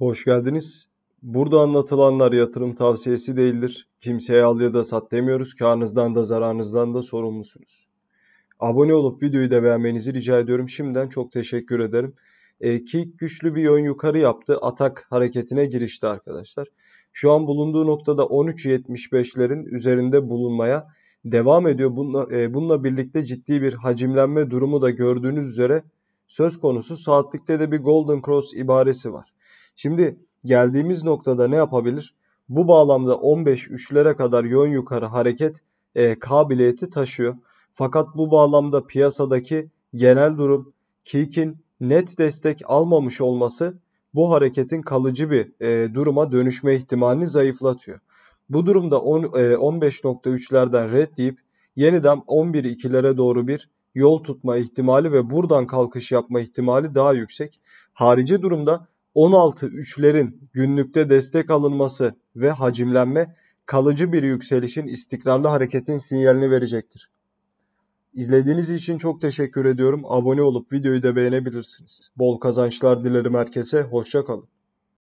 Hoş geldiniz. Burada anlatılanlar yatırım tavsiyesi değildir. Kimseye al ya da sat demiyoruz. Karnınızdan da zararınızdan da sorumlusunuz. Abone olup videoyu da beğenmenizi rica ediyorum. Şimdiden çok teşekkür ederim. E, kick güçlü bir yön yukarı yaptı. Atak hareketine girişti arkadaşlar. Şu an bulunduğu noktada 13.75'lerin üzerinde bulunmaya devam ediyor. Bununla, e, bununla birlikte ciddi bir hacimlenme durumu da gördüğünüz üzere söz konusu. Saatlikte de bir Golden Cross ibaresi var. Şimdi geldiğimiz noktada ne yapabilir? Bu bağlamda 15 3lere kadar yön yukarı hareket e, kabiliyeti taşıyor. Fakat bu bağlamda piyasadaki genel durum KİK'in net destek almamış olması bu hareketin kalıcı bir e, duruma dönüşme ihtimalini zayıflatıyor. Bu durumda e, 15.3'lerden red deyip yeniden 11.2'lere doğru bir yol tutma ihtimali ve buradan kalkış yapma ihtimali daha yüksek. Harici durumda 16 üçlerin günlükte destek alınması ve hacimlenme kalıcı bir yükselişin istikrarlı hareketin sinyalini verecektir. İzlediğiniz için çok teşekkür ediyorum. Abone olup videoyu da beğenebilirsiniz. Bol kazançlar dilerim herkese. Hoşçakalın.